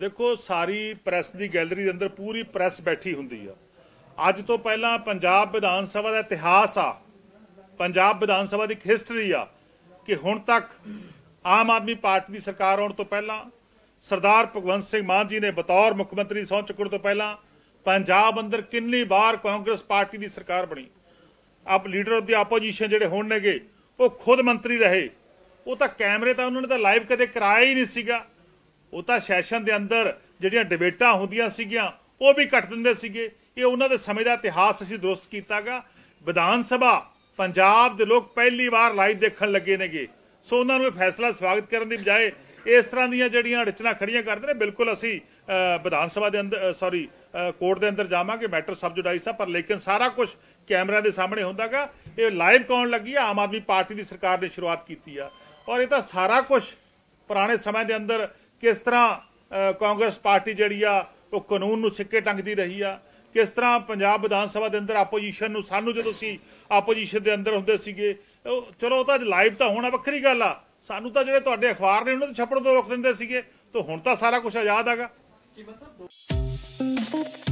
ਦੇਖੋ ਸਾਰੀ ਪ੍ਰੈਸ ਦੀ ਗੈਲਰੀ ਦੇ ਅੰਦਰ ਪੂਰੀ ਪ੍ਰੈਸ ਬੈਠੀ ਹੁੰਦੀ ਆ ਅੱਜ ਤੋਂ ਪਹਿਲਾਂ ਪੰਜਾਬ ਵਿਧਾਨ ਸਭਾ ਦਾ ਇਤਿਹਾਸ ਆ ਪੰਜਾਬ ਵਿਧਾਨ ਸਭਾ ਦੀ ਹਿਸਟਰੀ ਆ ਕਿ ਹੁਣ ਤੱਕ ਆਮ ਆਦਮੀ ਪਾਰਟੀ ਦੀ ਸਰਕਾਰ ਆਉਣ ਤੋਂ ਪਹਿਲਾਂ ਸਰਦਾਰ ਭਗਵੰਤ ਸਿੰਘ ਮਾਨ ਜੀ ਨੇ ਬਤੌਰ ਮੁੱਖ ਮੰਤਰੀ ਸਹੁੰ ਚੁੱਕਣ ਤੋਂ ਪਹਿਲਾਂ ਪੰਜਾਬ ਅੰਦਰ ਕਿੰਨੀ ਵਾਰ ਕਾਂਗਰਸ ਪਾਰਟੀ ਦੀ ਸਰਕਾਰ ਬਣੀ ਆਪ ਲੀਡਰ ਆਫ ਦੀ ਆਪੋਜੀਸ਼ਨ ਜਿਹੜੇ ਹੋਣਗੇ ਉਹ ਖੁਦ ਮੰਤਰੀ ਰਹੇ ਉਹ ਤਾਂ ਕੈਮਰੇ ਤਾਂ ਉਹਨਾਂ ਨੇ ਤਾਂ ਲਾਈਵ ਕਦੇ ਕਰਾਇਆ ਹੀ ਨਹੀਂ ਸੀਗਾ ਉਹ ਤਾਂ ਸੈਸ਼ਨ ਦੇ ਅੰਦਰ ਜਿਹੜੀਆਂ ਡਿਬੇਟਾਂ ਹੁੰਦੀਆਂ ਸੀਗੀਆਂ ਉਹ ਵੀ ਕੱਟ ਦਿੰਦੇ ਸੀਗੇ ਇਹ ਉਹਨਾਂ ਦੇ ਸਮੇਂ ਦਾ ਇਤਿਹਾਸ ਅਸੀਂ ਦਰਸਤ ਕੀਤਾਗਾ ਵਿਧਾਨ ਸਭਾ ਪੰਜਾਬ ਦੇ ਲੋਕ ਪਹਿਲੀ ਵਾਰ ਲਾਈਵ ਦੇਖਣ ਲੱਗੇ ਨੇਗੇ ਸੋ ਉਹਨਾਂ ਨੂੰ ਇਹ ਫੈਸਲਾ ਸਵਾਗਤ ਕਰਨ ਦੀ ਬਜਾਏ ਇਸ ਤਰ੍ਹਾਂ ਦੀਆਂ ਜਿਹੜੀਆਂ ਰਚਨਾ ਖੜੀਆਂ ਕਰਦੇ ਨੇ ਬਿਲਕੁਲ ਅਸੀਂ ਵਿਧਾਨ ਸਭਾ ਦੇ ਅੰਦਰ ਸੌਰੀ ਕੋਰਟ ਦੇ ਅੰਦਰ ਜਾਵਾਂਗੇ ਮੈਟਰ ਸਬ ਜੁੜਾਈ ਆ ਪਰ ਲੇਕਿਨ ਸਾਰਾ ਕੁਝ ਕੈਮਰਾ ਦੇ ਸਾਹਮਣੇ ਹੁੰਦਾਗਾ ਇਹ ਲਾਈਵ ਕੌਣ ਲੱਗੀ ਆ ਆਮ ਆਦਮੀ ਪਾਰਟੀ ਦੀ ਸਰਕਾਰ ਨੇ ਸ਼ੁਰੂਆਤ ਕੀਤੀ ਆ ਔਰ ਇਹ ਤਾਂ ਸਾਰਾ ਕੁਝ ਪੁਰਾਣੇ ਸਮੇਂ ਦੇ ਅੰਦਰ ਕਿਸ ਤਰ੍ਹਾਂ ਕਾਂਗਰਸ ਪਾਰਟੀ ਜਿਹੜੀ ਆ ਉਹ ਕਾਨੂੰਨ ਨੂੰ ਸਿੱਕੇ ਟੰਗਦੀ ਰਹੀ ਆ ਕਿਸ ਤਰ੍ਹਾਂ ਪੰਜਾਬ ਵਿਧਾਨ ਸਭਾ ਦੇ ਅੰਦਰ ਆਪੋਜੀਸ਼ਨ ਨੂੰ ਸਾਨੂੰ ਜਦੋਂ ਸੀ ਆਪੋਜੀਸ਼ਨ ਦੇ ਅੰਦਰ ਹੁੰਦੇ ਸੀਗੇ ਚਲੋ ਉਹ ਤਾਂ ਲਾਈਵ ਤਾਂ ਹੋਣਾ ਵੱਖਰੀ ਗੱਲ ਆ ਸਾਨੂੰ ਤਾਂ ਜਿਹੜੇ ਤੁਹਾਡੇ ਅਖਬਾਰ ਨੇ ਉਹਨਾਂ ਤੋਂ ਛਪਣ ਤੋਂ ਰੋਕ ਦਿੰਦੇ ਸੀਗੇ ਤਾਂ ਹੁਣ ਤਾਂ ਸਾਰਾ ਕੁਝ ਆਜ਼ਾਦ ਹੈਗਾ ਜੀ ਬਸ